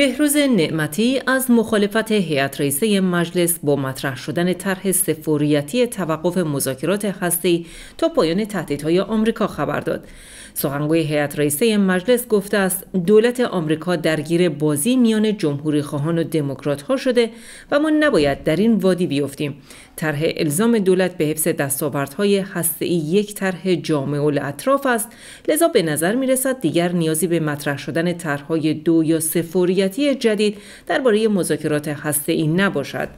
بهروز نعمتی از مخالفت هیئت رئیسه مجلس با مطرح شدن طرح سفوریتی توقف مذاکرات هسته‌ای تا پایان تهدیدهای آمریکا خبر داد سخنگوی هیئت رئیسه مجلس گفته است دولت آمریکا درگیر بازی میان جمهوری خواهان و دموکرات ها شده و ما نباید در این وادی بیفتیم طرح الزام دولت به حفظ دستاوردهای ای یک طرح جامع اطراف است لذا به نظر می رسد دیگر نیازی به مطرح شدن طرحهای دو یا سفوریتی جدید درباره مذاکرات ای نباشد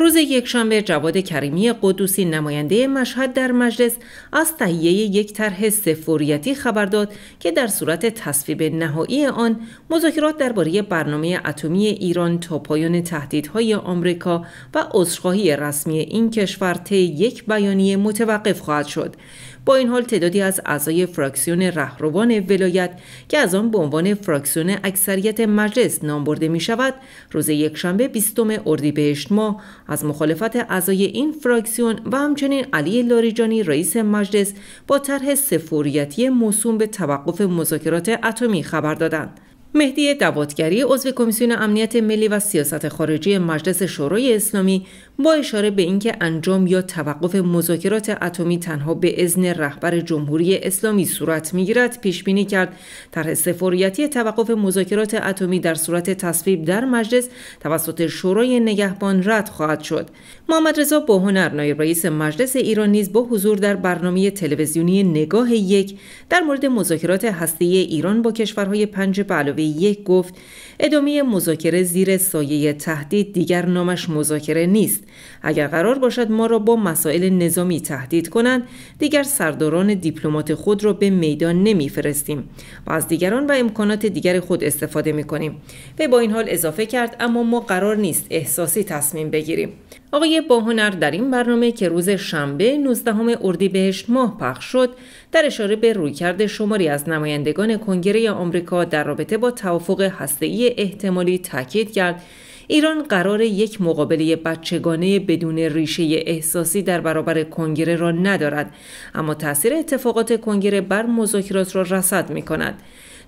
روز یکشنبه جواد کریمی قدوسی نماینده مشهد در مجلس از تهیه یک طرح سفوریتی خبر داد که در صورت تصویب نهایی آن مذاکرات درباره برنامه اتمی ایران تا پایان تهدیدهای آمریکا و عذرخواهی رسمی این کشور طی یک بیانیه متوقف خواهد شد با این حال تعدادی از اعضای فراکسیون رهروان ولایت که از آن به عنوان فراکسیون اکثریت مجلس نام برده می شود روز یکشنبه بیستم اردیبهشت ماه از مخالفت اعضای این فراکسیون و همچنین علی لاریجانی رئیس مجلس با طرح سفوریتی موسوم به توقف مذاکرات اتمی خبر دادند مهدی دواتگری عضو کمیسیون امنیت ملی و سیاست خارجی مجلس شورای اسلامی با اشاره به اینکه انجام یا توقف مذاکرات اتمی تنها به اذن رهبر جمهوری اسلامی صورت میگیرد پیش بینی کرد طرح سفاریتی توقف مذاکرات اتمی در صورت تصویب در مجلس توسط شورای نگهبان رد خواهد شد محمد رضا هنر نایب رئیس مجلس ایران نیز با حضور در برنامه تلویزیونی نگاه یک در مورد مذاکرات هستی ایران با کشورهای پنج به علاوه یک گفت ادامه مذاکره زیر سایه تهدید دیگر نامش مذاکره نیست اگر قرار باشد ما را با مسائل نظامی تهدید کنند دیگر سرداران دیپلمات خود را به میدان نمیفرستیم و از دیگران و امکانات دیگر خود استفاده می کنیم و با این حال اضافه کرد اما ما قرار نیست احساسی تصمیم بگیریم آقای باهنر در این برنامه که روز شنبه 19 اردیبهشت ماه پخش شد در اشاره به رویکرد شماری از نمایندگان کنگره آمریکا در رابطه با توافق هسته‌ای احتمالی تاکید کرد ایران قرار یک مقابله بچگانه بدون ریشه احساسی در برابر کنگره را ندارد اما تاثیر اتفاقات کنگره بر مذاکرات را رصد می کند.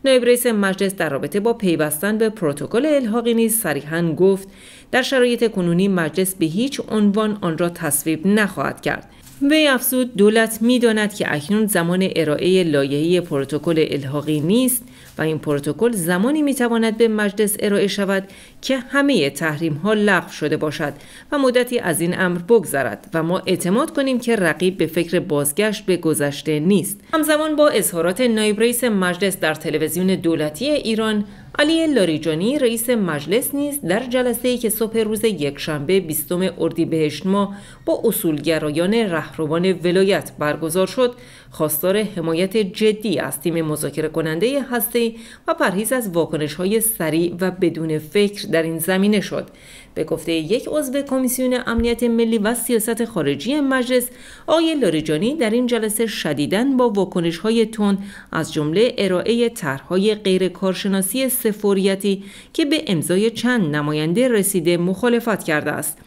نایب رئیس مجلس در رابطه با پیوستن به پروتکل الحاقی نیز صریحا گفت در شرایط کنونی مجلس به هیچ عنوان آن را تصویب نخواهد کرد وی افزود دولت میداند که اکنون زمان ارائه لایحه پروتکل الحاقی نیست و این پروتکل زمانی می تواند به مجلس ارائه شود که همه تحریم ها لغو شده باشد و مدتی از این امر بگذرد و ما اعتماد کنیم که رقیب به فکر بازگشت به گذشته نیست همزمان با اظهارات نایب رئیس مجلس در تلویزیون دولتی ایران علی لاریجانی رئیس مجلس نیز در جلسه ای که صبح روز یکشنبه بیستم اردیبهشت ماه با اصولگرایان رهروان ولایت برگزار شد خواستار حمایت جدی از تیم مذاکره کننده هسته و پرهیز از واکنش های سریع و بدون فکر در این زمینه شد به گفته یک عضو کمیسیون امنیت ملی و سیاست خارجی مجلس آقای لاریجانی در این جلسه شدیداً با واکنش های تون از جمله ارائه طرحهای غیرکارشناسی کارشناسی سفوریتی که به امضای چند نماینده رسیده مخالفت کرده است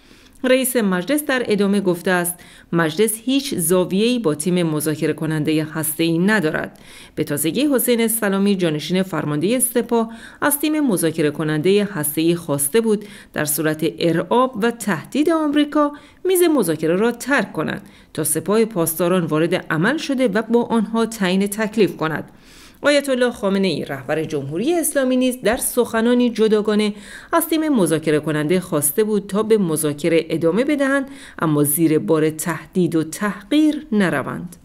رئیس مجلس در ادامه گفته است مجلس هیچ زاویه‌ای با تیم مذاکره کننده ای ندارد به تازگی حسین سلامی جانشین فرمانده سپاه از تیم مذاکره کننده ای خواسته بود در صورت ارعاب و تهدید آمریکا میز مذاکره را ترک کند تا سپاه پاسداران وارد عمل شده و با آنها تعیین تکلیف کند آیت الله خامنه ای رهبر جمهوری اسلامی نیز در سخنانی جداگانه از تیم مذاکره کننده خواسته بود تا به مذاکره ادامه بدهند اما زیر بار تهدید و تحقیر نروند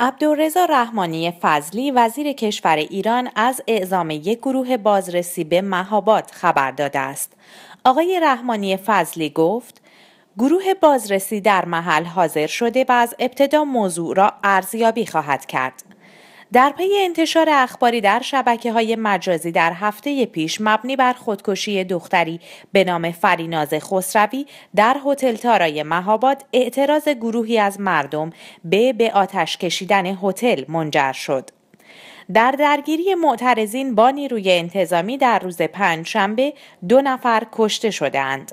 عبدالرضا رحمانی فضلی وزیر کشور ایران از اعزام یک گروه بازرسی به مهابات خبر داده است. آقای رحمانی فضلی گفت گروه بازرسی در محل حاضر شده و از ابتدا موضوع را ارزیابی خواهد کرد. در پی انتشار اخباری در شبکه های مجازی در هفته پیش مبنی بر خودکشی دختری به نام فریناز خسروی در هتل تارای مهاباد اعتراض گروهی از مردم به به آتش کشیدن هتل منجر شد. در درگیری معترضین با نیروی انتظامی در روز پنجشنبه دو نفر کشته شدند.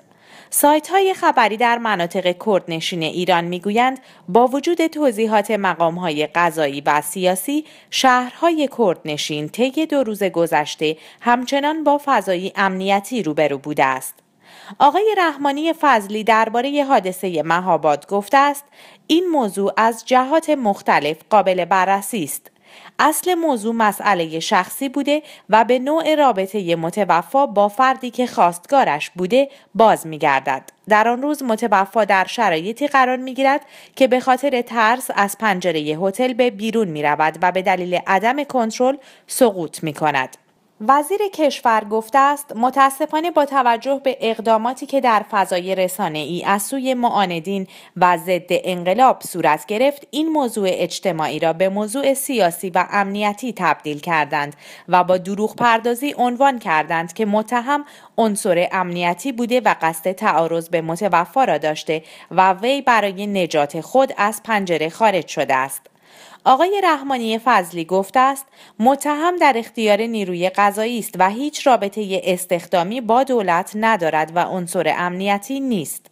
سایت های خبری در مناطق کردنشین ایران میگویند با وجود توضیحات مقام های غذایی و سیاسی شهرهای کردنشین طی دو روز گذشته همچنان با فضایی امنیتی روبرو بوده است. آقای رحمانی فضلی درباره حادثه مهاباد گفته است این موضوع از جهات مختلف قابل بررسی است اصل موضوع مسئله شخصی بوده و به نوع رابطه متوفا با فردی که خواستگارش بوده باز گردد. در آن روز متوفا در شرایطی قرار می گیرد که به خاطر ترس از پنجره هتل به بیرون می رود و به دلیل عدم کنترل سقوط می کند. وزیر کشور گفته است متاسفانه با توجه به اقداماتی که در فضای رسانه ای از سوی معاندین و ضد انقلاب صورت گرفت این موضوع اجتماعی را به موضوع سیاسی و امنیتی تبدیل کردند و با دروغ پردازی عنوان کردند که متهم عنصر امنیتی بوده و قصد تعارض به متوفا را داشته و وی برای نجات خود از پنجره خارج شده است. آقای رحمانی فضلی گفته است متهم در اختیار نیروی قضایی است و هیچ رابطه استخدامی با دولت ندارد و عنصر امنیتی نیست.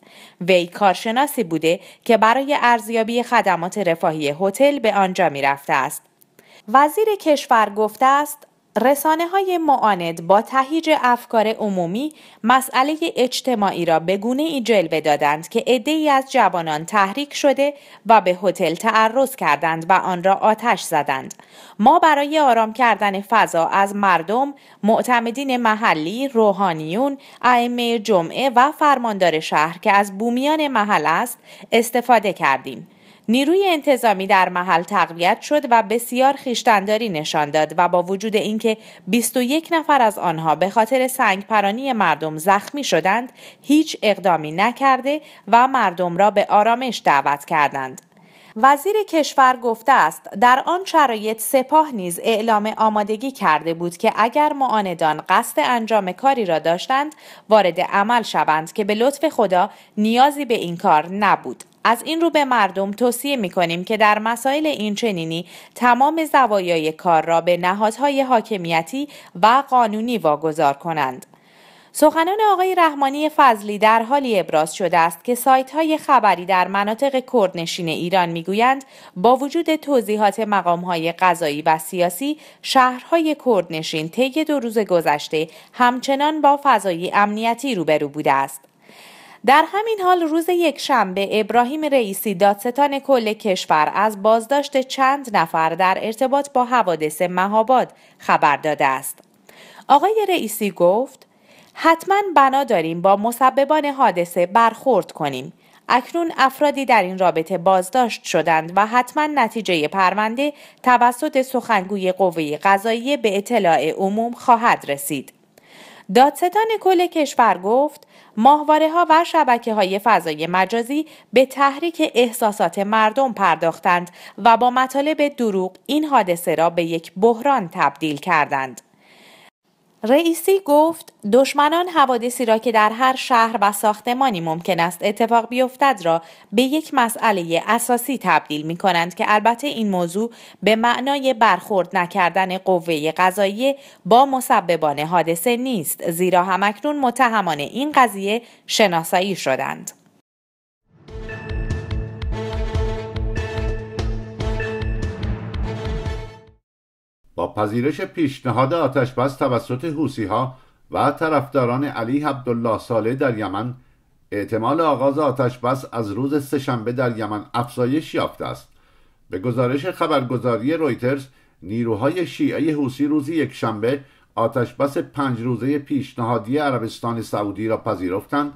وی کارشناسی بوده که برای ارزیابی خدمات رفاهی هتل به آنجا می رفته است. وزیر کشور گفته است رسانه های معاند با تهیج افکار عمومی مسئله اجتماعی را به گونه ای جلوه دادند که ای از جوانان تحریک شده و به هتل تعرض کردند و آن را آتش زدند. ما برای آرام کردن فضا از مردم، معتمدین محلی، روحانیون، ائمه جمعه و فرماندار شهر که از بومیان محل است، استفاده کردیم. نیروی انتظامی در محل تقویت شد و بسیار خیشتنداری نشان داد و با وجود اینکه 21 نفر از آنها به خاطر سنگ پرانی مردم زخمی شدند هیچ اقدامی نکرده و مردم را به آرامش دعوت کردند. وزیر کشور گفته است در آن شرایط سپاه نیز اعلام آمادگی کرده بود که اگر معاندان قصد انجام کاری را داشتند وارد عمل شوند که به لطف خدا نیازی به این کار نبود از این رو به مردم توصیه می کنیم که در مسائل این چنینی تمام زوایای کار را به نهادهای حاکمیتی و قانونی واگذار کنند. سخنان آقای رحمانی فضلی در حالی ابراز شده است که سایت های خبری در مناطق کردنشین ایران میگویند با وجود توضیحات مقام های قضایی و سیاسی شهرهای کردنشین طی دو روز گذشته همچنان با فضایی امنیتی روبرو بوده است. در همین حال روز یک شنبه ابراهیم رئیسی دادستان کل کشور از بازداشت چند نفر در ارتباط با حوادث مهاباد خبر داده است. آقای رئیسی گفت حتما بنا داریم با مسببان حادثه برخورد کنیم. اکنون افرادی در این رابطه بازداشت شدند و حتما نتیجه پرونده توسط سخنگوی قوه قضاییه به اطلاع عموم خواهد رسید. دادستان کل کشور گفت ماهواره ها و شبکه های فضای مجازی به تحریک احساسات مردم پرداختند و با مطالب دروغ این حادثه را به یک بحران تبدیل کردند. رئیسی گفت دشمنان حوادثی را که در هر شهر و ساختمانی ممکن است اتفاق بیفتد را به یک مسئله اساسی تبدیل می کنند که البته این موضوع به معنای برخورد نکردن قوه قضایی با مسببان حادثه نیست زیرا همکنون متهمان این قضیه شناسایی شدند. با پذیرش پیشنهاد آتشبس توسط ها و طرفداران علی عبدالله ساله در یمن احتمال آغاز آتشبس از روز سهشنبه در یمن افزایش یافته است به گزارش خبرگزاری رویترز نیروهای شیعه حوسی روز شنبه آتشبس پنج روزه پیشنهادی عربستان سعودی را پذیرفتند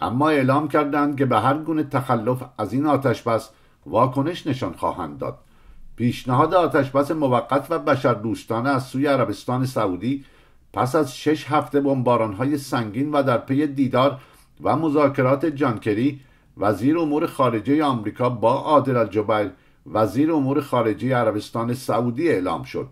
اما اعلام کردند که به هر گونه تخلف از این آتشبس واکنش نشان خواهند داد پیشنهاد آتشبس موقت و دوستانه از سوی عربستان سعودی پس از شش هفته های سنگین و در پی دیدار و مذاکرات جانکری وزیر امور خارجه آمریکا با عادل الجبیر وزیر امور خارجه عربستان سعودی اعلام شد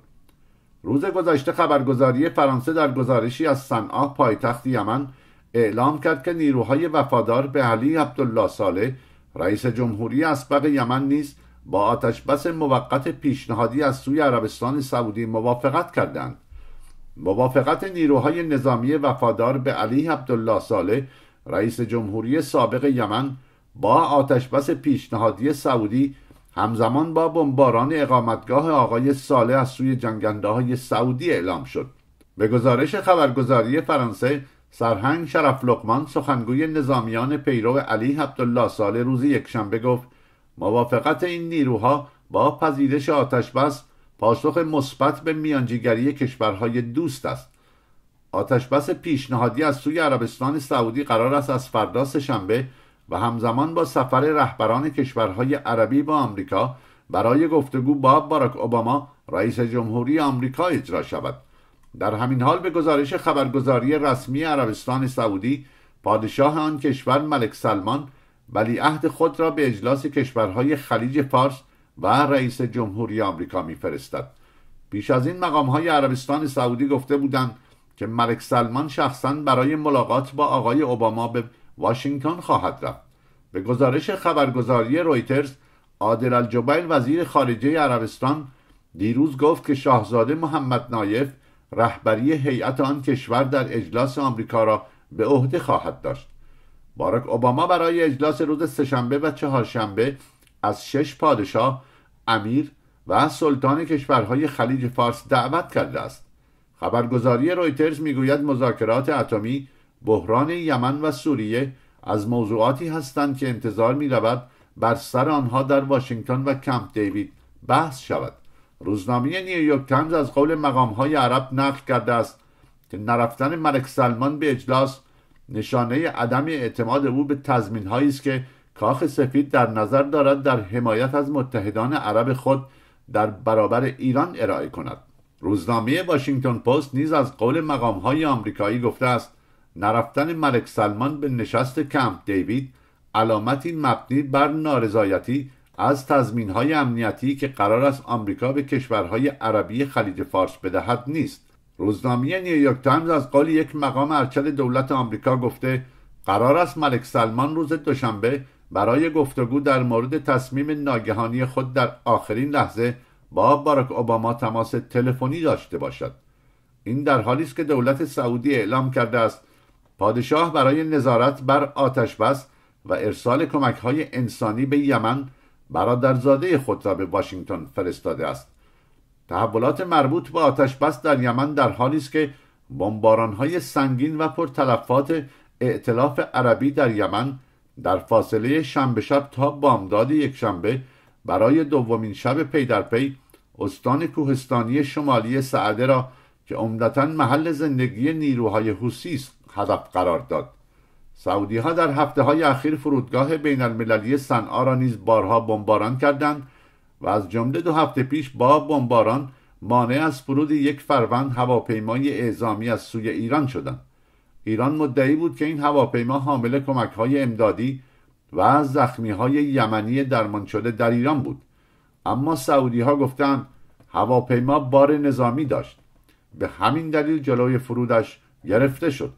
روز گذشته خبرگزاری فرانسه در گزارشی از صنعا پایتخت یمن اعلام کرد که نیروهای وفادار به علی عبدالله ساله رئیس جمهوری اسبق یمن نیست با بس موقت پیشنهادی از سوی عربستان سعودی موافقت کردند موافقت نیروهای نظامی وفادار به علی عبدالله ساله رئیس جمهوری سابق یمن با بس پیشنهادی سعودی همزمان با بمباران اقامتگاه آقای ساله از سوی جنگنده های سعودی اعلام شد به گزارش خبرگزاری فرانسه سرهنگ شرف لقمان سخنگوی نظامیان پیرو علی عبدالله ساله روز یکشنبه گفت موافقت این نیروها با پذیرش آتشبس پاسخ مثبت به میانجیگری کشورهای دوست است آتشبس پیشنهادی از سوی عربستان سعودی قرار است از فردا شنبه و همزمان با سفر رهبران کشورهای عربی با آمریکا برای گفتگو با باراک اوباما رئیس جمهوری آمریکا اجرا شود در همین حال به گزارش خبرگزاری رسمی عربستان سعودی پادشاه آن کشور ملک سلمان عهد خود را به اجلاس کشورهای خلیج فارس و رئیس جمهوری آمریکا میفرستد پیش از این مقام های عربستان سعودی گفته بودند که ملک سلمان شخصا برای ملاقات با آقای اوباما به واشنگتن خواهد رفت به گزارش خبرگزاری رویترز عادل الجبیل وزیر خارجه عربستان دیروز گفت که شاهزاده محمد نایف رهبری هیئت آن کشور در اجلاس آمریکا را به عهده خواهد داشت باراک اوباما برای اجلاس روز سهشنبه و چهارشنبه از شش پادشاه امیر و سلطان کشورهای خلیج فارس دعوت کرده است خبرگزاری رویترز میگوید مذاکرات اتمی بحران یمن و سوریه از موضوعاتی هستند که انتظار می رود بر سر آنها در واشنگتن و کمپ دیوید بحث شود روزنامه نیویورک تایمز از قول مقامهای عرب نقل کرده است که نرفتن ملک سلمان به اجلاس نشانه عدم اعتماد او به تضمین هایی است که کاخ سفید در نظر دارد در حمایت از متحدان عرب خود در برابر ایران ارائه کند روزنامه واشنگتن پست نیز از قول مقام های آمریکایی گفته است نرفتن ملک سلمان به نشست کمپ دیوید علامتی مبنی بر نارضایتی از تضمین های امنیتی که قرار است آمریکا به کشورهای عربی خلیج فارس بدهد نیست روزنامه نیویورک تایمز از قول یک مقام ارشد دولت آمریکا گفته قرار است ملک سلمان روز دوشنبه برای گفتگو در مورد تصمیم ناگهانی خود در آخرین لحظه با باراک اوباما تماس تلفنی داشته باشد این در حالی است که دولت سعودی اعلام کرده است پادشاه برای نظارت بر آتش بس و ارسال کمک های انسانی به یمن برادرزاده خود را به واشنگتن فرستاده است تحولات مربوط به آتش بس در یمن در حالی است که های سنگین و پرتلفات ائتلاف عربی در یمن در فاصله شنبه شب تا بامداد یک شنبه برای دومین شب پی در پی استان کوهستانی شمالی سعده را که عمدتا محل زندگی نیروهای حوسی است هدف قرار داد سعودی ها در هفته های اخیر فرودگاه بین المللی صنعا را نیز بارها بمباران کردند و از جمله دو هفته پیش با بمباران مانع از فرود یک فروند هواپیمای اعزامی از سوی ایران شدند ایران مدعی بود که این هواپیما حامل کمک های امدادی و از زخمی های یمنی درمان شده در ایران بود اما سعودی ها گفتند هواپیما بار نظامی داشت به همین دلیل جلوی فرودش گرفته شد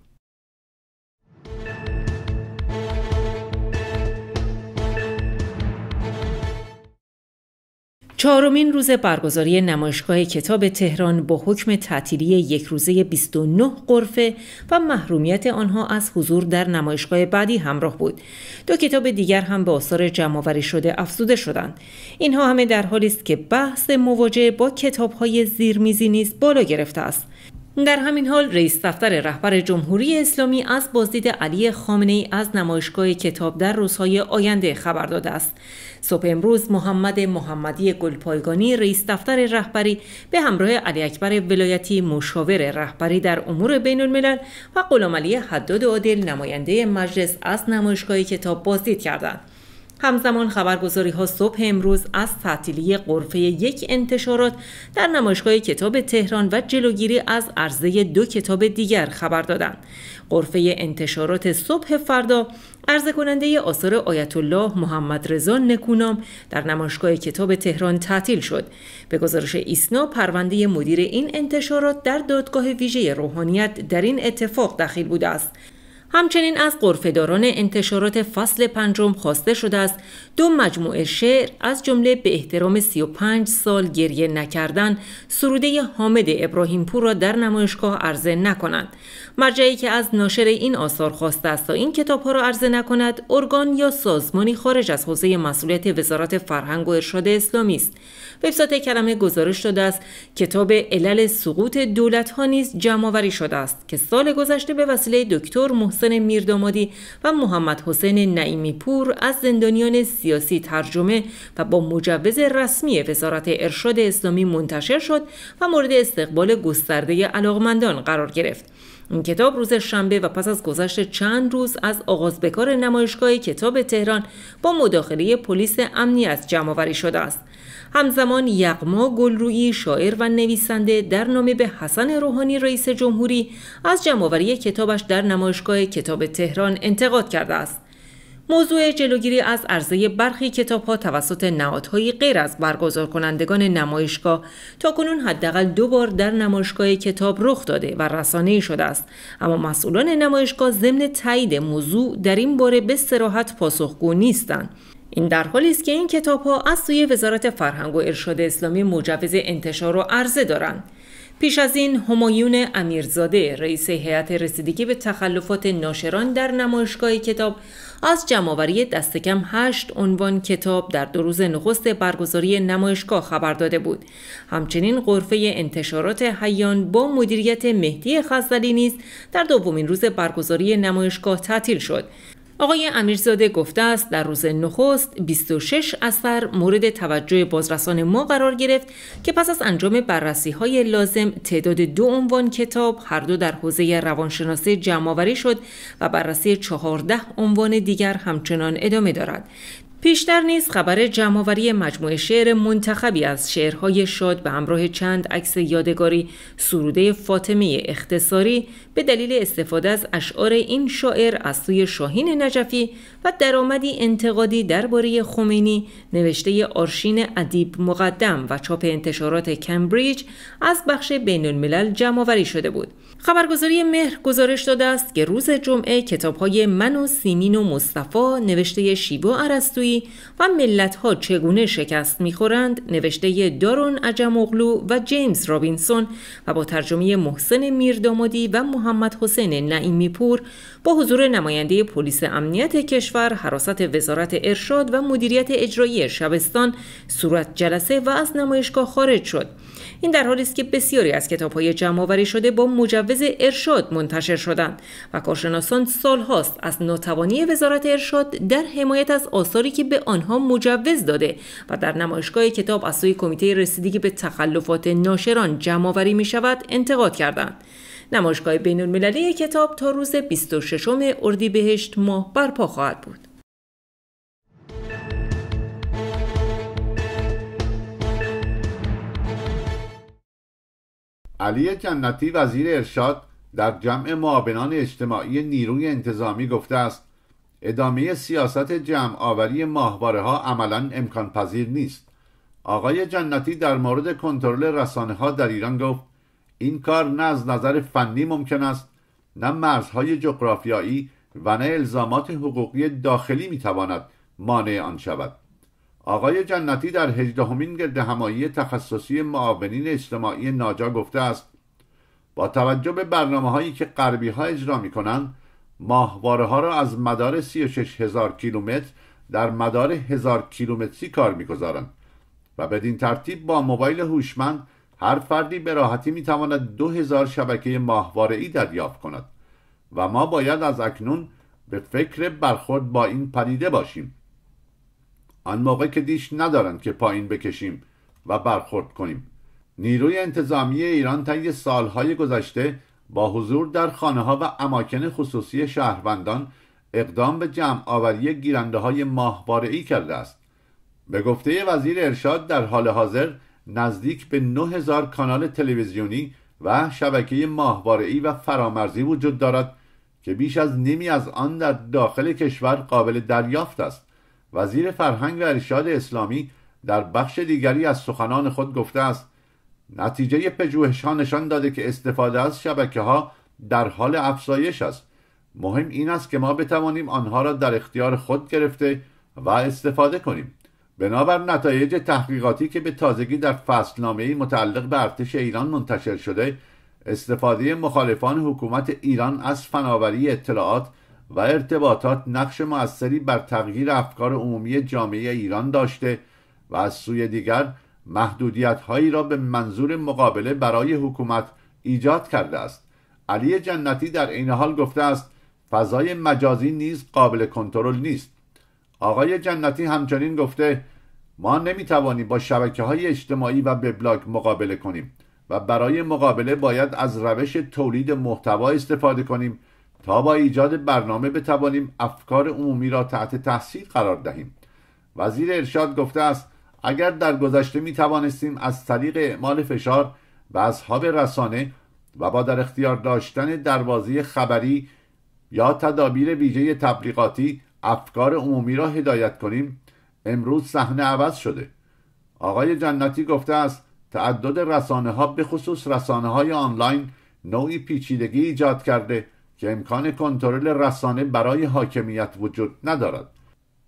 چهارمین روز برگزاری نمایشگاه کتاب تهران با حکم تعطیلی یک روزه 29 قرفه و محرومیت آنها از حضور در نمایشگاه بعدی همراه بود. دو کتاب دیگر هم به آثار جمعآوری شده افزوده شدند. اینها همه در حالی است که بحث مواجه با کتابهای زیرمیزی نیز بالا گرفته است. در همین حال رئیس دفتر رهبر جمهوری اسلامی از بازدید علی خامنه ای از نمایشگاه کتاب در روزهای آینده خبر داده است. صبح امروز محمد محمدی گلپایگانی رئیس دفتر رهبری به همراه علی اکبر ولایتی مشاور رهبری در امور بین الملل و غلام علی حداد عادل نماینده مجلس از نمایشگاه کتاب بازدید کردند. همزمان خبرگزاری ها صبح امروز از تعطیلی قرفه یک انتشارات در نمایشگاه کتاب تهران و جلوگیری از عرضه دو کتاب دیگر خبر دادند. قرفه انتشارات صبح فردا عرض کننده آثار آیت الله محمد رضا نکونام در نمایشگاه کتاب تهران تعطیل شد به گزارش ایسنا پرونده مدیر این انتشارات در دادگاه ویژه روحانیت در این اتفاق دخیل بوده است همچنین از قرفهداران انتشارات فصل پنجم خواسته شده است دو مجموعه شعر از جمله به احترام 35 سال گریه نکردن سروده حامد ابراهیم پور را در نمایشگاه عرضه نکنند مرجعی که از ناشر این آثار خواسته است تا این کتاب ها را عرضه نکند ارگان یا سازمانی خارج از حوزه مسئولیت وزارت فرهنگ و ارشاد اسلامی است وبسایت کلمه گزارش داده است کتاب علل سقوط دولت ها نیز جمع شده است که سال گذشته به وسیله دکتر محسن میردامادی و محمد حسین نعیمی پور از زندانیان سیاسی ترجمه و با مجوز رسمی وزارت ارشاد اسلامی منتشر شد و مورد استقبال گسترده علاقمندان قرار گرفت. این کتاب روز شنبه و پس از گذشت چند روز از آغاز به نمایشگاه کتاب تهران با مداخله پلیس امنی از جمعآوری شده است. همزمان یغما گلرویی شاعر و نویسنده در نامه به حسن روحانی رئیس جمهوری از جمعآوری کتابش در نمایشگاه کتاب تهران انتقاد کرده است موضوع جلوگیری از عرضه برخی کتاب ها توسط نهادهایی غیر از برگزار کنندگان نمایشگاه تا کنون حداقل دو بار در نمایشگاه کتاب رخ داده و رسانه شده است اما مسئولان نمایشگاه ضمن تایید موضوع در این باره به سراحت پاسخگو نیستند این در حالی است که این کتاب ها از سوی وزارت فرهنگ و ارشاد اسلامی مجوز انتشار و عرضه دارند پیش از این همایون امیرزاده رئیس هیئت رسیدگی به تخلفات ناشران در نمایشگاه کتاب از جمعآوری دستکم کم هشت عنوان کتاب در دو روز نخست برگزاری نمایشگاه خبر داده بود همچنین غرفه انتشارات حیان با مدیریت مهدی خزدلی نیز در دومین روز برگزاری نمایشگاه تعطیل شد آقای امیرزاده گفته است در روز نخست 26 اثر مورد توجه بازرسان ما قرار گرفت که پس از انجام بررسی های لازم تعداد دو عنوان کتاب هر دو در حوزه روانشناسی جمعآوری شد و بررسی 14 عنوان دیگر همچنان ادامه دارد پیشتر نیز خبر جمعآوری مجموعه شعر منتخبی از شعرهای شاد به همراه چند عکس یادگاری سروده فاطمه اختصاری به دلیل استفاده از اشعار این شاعر از سوی شاهین نجفی و درآمدی انتقادی درباره خمینی نوشته آرشین ادیب مقدم و چاپ انتشارات کمبریج از بخش بین الملل جمعآوری شده بود خبرگزاری مهر گزارش داده است که روز جمعه کتابهای من و سیمین و مصطفا نوشته شیبا عرستویی و ملتها چگونه شکست میخورند نوشته دارون عجم اغلو و جیمز رابینسون و با ترجمه محسن میردامادی و محمد حسین نعیمی پور با حضور نماینده پلیس امنیت کشور، حراست وزارت ارشاد و مدیریت اجرایی شبستان صورت جلسه و از نمایشگاه خارج شد. این در حالی است که بسیاری از کتاب‌های جمع‌آوری شده با مجوز ارشاد منتشر شدند و کارشناسان سالهاست از ناتوانی وزارت ارشاد در حمایت از آثاری که به آنها مجوز داده و در نمایشگاه کتاب از سوی کمیته رسیدگی به تخلفات ناشران جمع‌آوری می‌شود انتقاد کردند. نمایشگاه بین المللی کتاب تا روز 26 اردیبهشت ماه برپا خواهد بود. علی جنتی وزیر ارشاد در جمع معاونان اجتماعی نیروی انتظامی گفته است ادامه سیاست جمع آوری ماهواره ها عملا امکان پذیر نیست آقای جنتی در مورد کنترل رسانه ها در ایران گفت این کار نه از نظر فنی ممکن است نه مرزهای جغرافیایی و نه الزامات حقوقی داخلی میتواند مانع آن شود آقای جنتی در هجدهمین گردهمایی تخصصی معاونین اجتماعی ناجا گفته است با توجه به برنامه هایی که غربی ها اجرا می کنند ماهواره ها را از مدار 36 هزار کیلومتر در مدار هزار کیلومتری کار میگذارند و بدین ترتیب با موبایل هوشمند هر فردی به راحتی می تواند دو هزار شبکه ای دریافت کند و ما باید از اکنون به فکر برخورد با این پدیده باشیم آن موقع که دیش ندارند که پایین بکشیم و برخورد کنیم نیروی انتظامی ایران طی سالهای گذشته با حضور در خانه ها و اماکن خصوصی شهروندان اقدام به جمع آوری گیرنده های ماهواره ای کرده است به گفته وزیر ارشاد در حال حاضر نزدیک به 9000 کانال تلویزیونی و شبکه ماهواره‌ای و فرامرزی وجود دارد که بیش از نیمی از آن در داخل کشور قابل دریافت است وزیر فرهنگ و ارشاد اسلامی در بخش دیگری از سخنان خود گفته است نتیجه پژوهش ها نشان داده که استفاده از شبکه ها در حال افزایش است مهم این است که ما بتوانیم آنها را در اختیار خود گرفته و استفاده کنیم بنابر نتایج تحقیقاتی که به تازگی در فصلنامه متعلق به ارتش ایران منتشر شده استفاده مخالفان حکومت ایران از فناوری اطلاعات و ارتباطات نقش موثری بر تغییر افکار عمومی جامعه ایران داشته و از سوی دیگر محدودیت هایی را به منظور مقابله برای حکومت ایجاد کرده است علی جنتی در این حال گفته است فضای مجازی نیز قابل کنترل نیست آقای جنتی همچنین گفته ما توانیم با شبکه های اجتماعی و وبلاگ مقابله کنیم و برای مقابله باید از روش تولید محتوا استفاده کنیم تا با ایجاد برنامه بتوانیم افکار عمومی را تحت تحصیل قرار دهیم وزیر ارشاد گفته است اگر در گذشته می توانستیم از طریق اعمال فشار از اصحاب رسانه و با در اختیار داشتن دروازه خبری یا تدابیر ویژه تبلیغاتی افکار عمومی را هدایت کنیم امروز صحنه عوض شده آقای جنتی گفته است تعدد رسانه ها به خصوص رسانه های آنلاین نوعی پیچیدگی ایجاد کرده که امکان کنترل رسانه برای حاکمیت وجود ندارد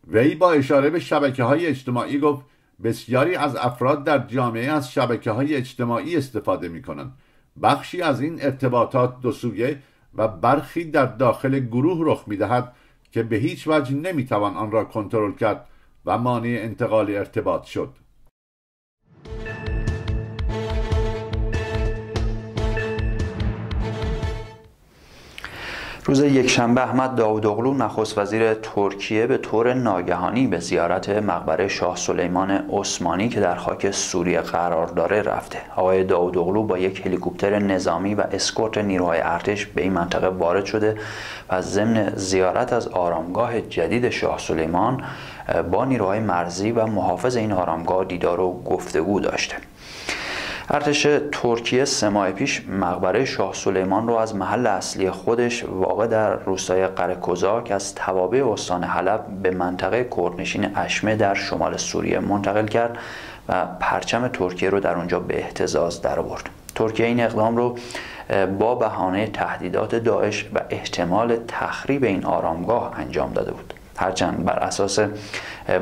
وی با اشاره به شبکه های اجتماعی گفت بسیاری از افراد در جامعه از شبکه های اجتماعی استفاده می کنند بخشی از این ارتباطات دوسویه و برخی در داخل گروه رخ می دهد که به هیچ وجه نمیتوان آن را کنترل کرد و مانع انتقال ارتباط شد روز یکشنبه احمد اغلو نخست وزیر ترکیه به طور ناگهانی به زیارت مقبره شاه سلیمان عثمانی که در خاک سوریه قرار داره رفته. آقای اغلو با یک هلیکوپتر نظامی و اسکورت نیروهای ارتش به این منطقه وارد شده و ضمن زیارت از آرامگاه جدید شاه سلیمان با نیروهای مرزی و محافظ این آرامگاه دیدار و گفتگو داشته. ارتش ترکیه سه ماه پیش مقبره شاه سلیمان رو از محل اصلی خودش واقع در روستای قرکوزاک از توابع استان حلب به منطقه کردنشین اشمه در شمال سوریه منتقل کرد و پرچم ترکیه رو در اونجا به احتزاز درآورد. ترکیه این اقدام رو با بهانه تهدیدات داعش و احتمال تخریب این آرامگاه انجام داده بود. هرچند بر اساس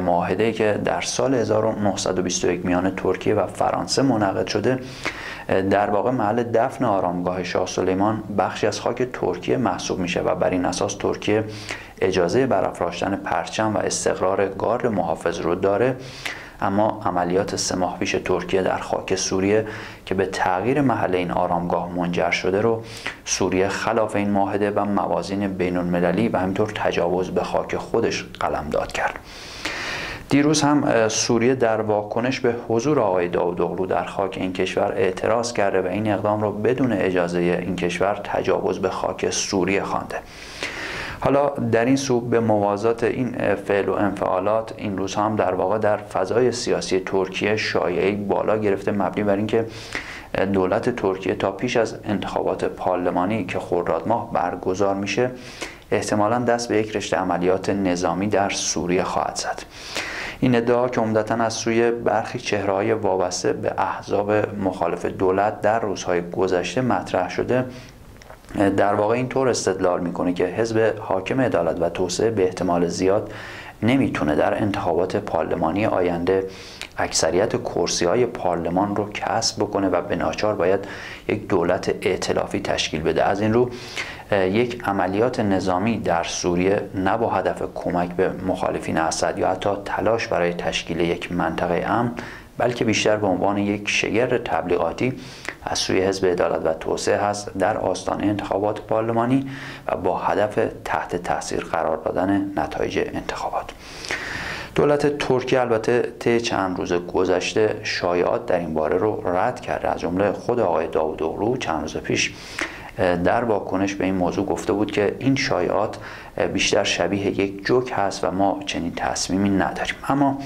معاهده که در سال 1921 میان ترکیه و فرانسه منعقد شده در واقع محل دفن آرامگاه شاه سلیمان بخشی از خاک ترکیه محسوب میشه و بر این اساس ترکیه اجازه برافراشتن پرچم و استقرار گارد محافظ رو داره اما عملیات ماه پیش ترکیه در خاک سوریه که به تغییر محل این آرامگاه منجر شده رو سوریه خلاف این معاهده و موازین بین المللی و همینطور تجاوز به خاک خودش قلمداد کرد دیروز هم سوریه در واکنش به حضور آقای اغلو در خاک این کشور اعتراض کرده و این اقدام را بدون اجازه این کشور تجاوز به خاک سوریه خوانده حالا در این سو به موازات این فعل و انفعالات این روز هم در واقع در فضای سیاسی ترکیه شایعی بالا گرفته مبنی بر اینکه دولت ترکیه تا پیش از انتخابات پارلمانی که خرداد ماه برگزار میشه احتمالا دست به یک رشته عملیات نظامی در سوریه خواهد زد این ادعا که عمدتا از سوی برخی چهرههای وابسته به احزاب مخالف دولت در روزهای گذشته مطرح شده در واقع اینطور استدلال میکنه که حزب حاکم عدالت و توسعه به احتمال زیاد نمیتونه در انتخابات پارلمانی آینده اکثریت کرسی های پارلمان رو کسب بکنه و به ناچار باید یک دولت ائتلافی تشکیل بده از این رو یک عملیات نظامی در سوریه نه با هدف کمک به مخالفین اسد یا حتی تلاش برای تشکیل یک منطقه امن بلکه بیشتر به عنوان یک شگر تبلیغاتی از سوی حزب عدالت و توسعه هست در آستانه انتخابات پارلمانی و با هدف تحت تاثیر قرار دادن نتایج انتخابات دولت ترکیه البته طی چند روز گذشته شایعات در این باره رو رد کرده از جمله خود آقای اغلو چند روز پیش در واکنش به این موضوع گفته بود که این شایعات بیشتر شبیه یک جوک هست و ما چنین تصمیمی نداریم اما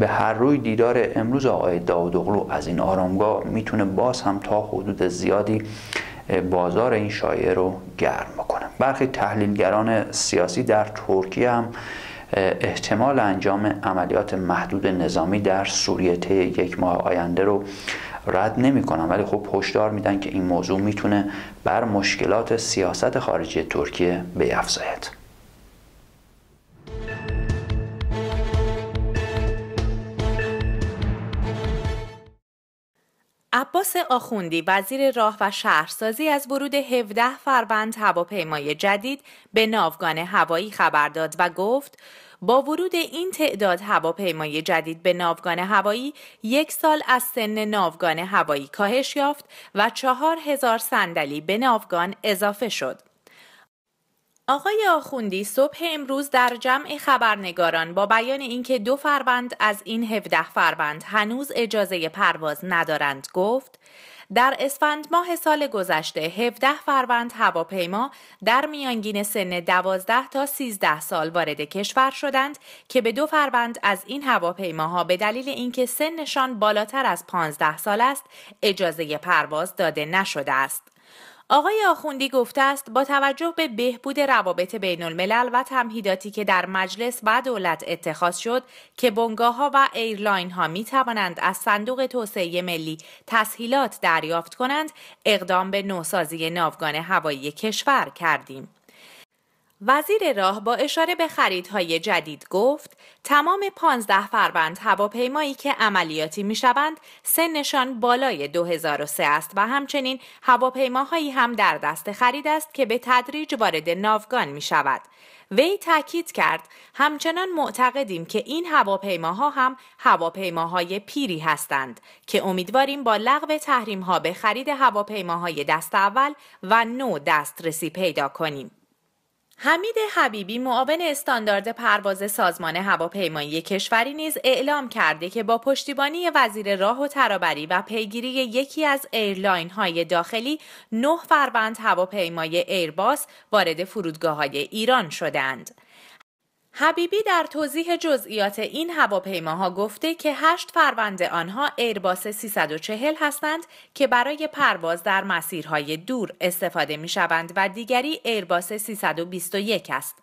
به هر روی دیدار امروز آقای اغلو از این آرامگاه میتونه باز هم تا حدود زیادی بازار این شایعه رو گرم کنه برخی تحلیلگران سیاسی در ترکیه هم احتمال انجام عملیات محدود نظامی در سوریه طی یک ماه آینده رو رد نمی ولی خب هشدار میدن که این موضوع میتونه بر مشکلات سیاست خارجی ترکیه بیافزاید عباس آخوندی وزیر راه و شهرسازی از ورود 17 فروند هواپیمای جدید به ناوگان هوایی خبر داد و گفت با ورود این تعداد هواپیمای جدید به ناوگان هوایی یک سال از سن ناوگان هوایی کاهش یافت و چهار هزار صندلی به ناوگان اضافه شد. آقای آخوندی صبح امروز در جمع خبرنگاران با بیان اینکه دو فروند از این 17 فروند هنوز اجازه پرواز ندارند گفت در اسفند ماه سال گذشته 17 فروند هواپیما در میانگین سن 12 تا 13 سال وارد کشور شدند که به دو فروند از این هواپیماها به دلیل اینکه سنشان بالاتر از 15 سال است اجازه پرواز داده نشده است. آقای آخوندی گفته است با توجه به بهبود روابط بین الملل و تمهیداتی که در مجلس و دولت اتخاذ شد که بنگاه ها و ایرلاین ها می توانند از صندوق توسعه ملی تسهیلات دریافت کنند اقدام به نوسازی ناوگان هوایی کشور کردیم. وزیر راه با اشاره به خریدهای جدید گفت تمام 15 فروند هواپیمایی که عملیاتی می شوند سنشان بالای 2003 است و همچنین هواپیماهایی هم در دست خرید است که به تدریج وارد ناوگان می شود. وی تاکید کرد همچنان معتقدیم که این هواپیماها هم هواپیماهای پیری هستند که امیدواریم با لغو تحریم ها به خرید هواپیماهای دست اول و نو دسترسی پیدا کنیم. حمید حبیبی معاون استاندارد پرواز سازمان هواپیمایی کشوری نیز اعلام کرده که با پشتیبانی وزیر راه و ترابری و پیگیری یکی از ایرلاین های داخلی نه فروند هواپیمای ایرباس وارد فرودگاه های ایران شدند. حبیبی در توضیح جزئیات این هواپیماها گفته که هشت فروند آنها ایرباس 340 هستند که برای پرواز در مسیرهای دور استفاده می شوند و دیگری ایرباس 321 است.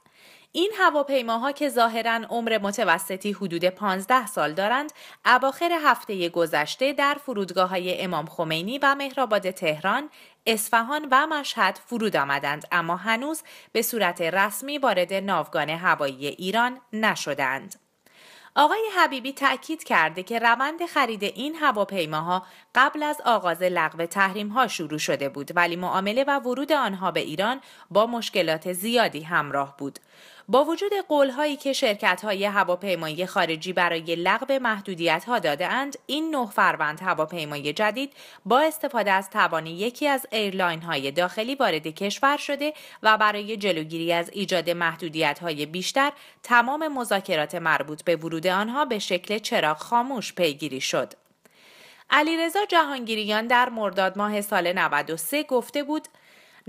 این هواپیماها که ظاهرا عمر متوسطی حدود 15 سال دارند، اواخر هفته گذشته در فرودگاه های امام خمینی و مهرآباد تهران اصفهان و مشهد فرود آمدند اما هنوز به صورت رسمی وارد ناوگان هوایی ایران نشدند. آقای حبیبی تأکید کرده که روند خرید این هواپیماها قبل از آغاز لغو تحریم ها شروع شده بود ولی معامله و ورود آنها به ایران با مشکلات زیادی همراه بود. با وجود قولهایی که شرکت های هواپیمایی خارجی برای لغو محدودیت ها این نه فروند هواپیمای جدید با استفاده از توان یکی از ایرلاین های داخلی وارد کشور شده و برای جلوگیری از ایجاد محدودیت های بیشتر تمام مذاکرات مربوط به ورود آنها به شکل چراغ خاموش پیگیری شد. علیرضا جهانگیریان در مرداد ماه سال 93 گفته بود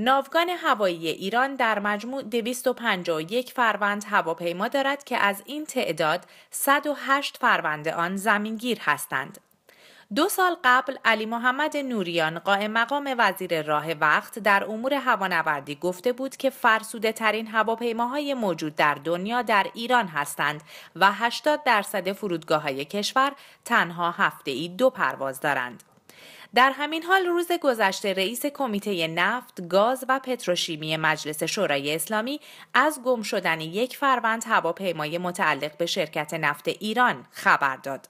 ناوگان هوایی ایران در مجموع 251 فروند هواپیما دارد که از این تعداد 108 فروند آن زمینگیر هستند. دو سال قبل علی محمد نوریان قائم مقام وزیر راه وقت در امور هوانوردی گفته بود که فرسوده ترین هواپیماهای موجود در دنیا در ایران هستند و 80 درصد فرودگاه های کشور تنها هفته ای دو پرواز دارند. در همین حال روز گذشته رئیس کمیته نفت، گاز و پتروشیمی مجلس شورای اسلامی از گم شدن یک فروند هواپیمای متعلق به شرکت نفت ایران خبر داد.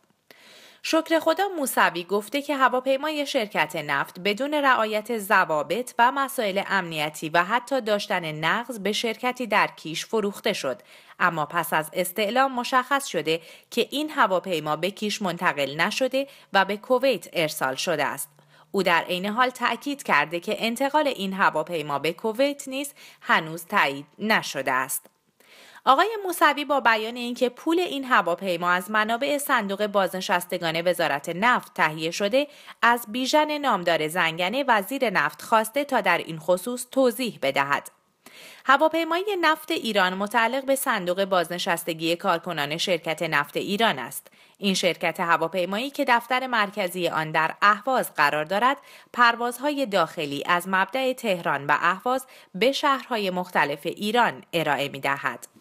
شکر خدا موسوی گفته که هواپیمای شرکت نفت بدون رعایت ضوابط و مسائل امنیتی و حتی داشتن نقض به شرکتی در کیش فروخته شد اما پس از استعلام مشخص شده که این هواپیما به کیش منتقل نشده و به کویت ارسال شده است او در عین حال تأکید کرده که انتقال این هواپیما به کویت نیز هنوز تایید نشده است آقای موسوی با بیان اینکه پول این هواپیما از منابع صندوق بازنشستگان وزارت نفت تهیه شده از بیژن نامدار زنگنه وزیر نفت خواسته تا در این خصوص توضیح بدهد هواپیمای نفت ایران متعلق به صندوق بازنشستگی کارکنان شرکت نفت ایران است. این شرکت هواپیمایی که دفتر مرکزی آن در اهواز قرار دارد، پروازهای داخلی از مبدع تهران و اهواز به شهرهای مختلف ایران ارائه می دهد.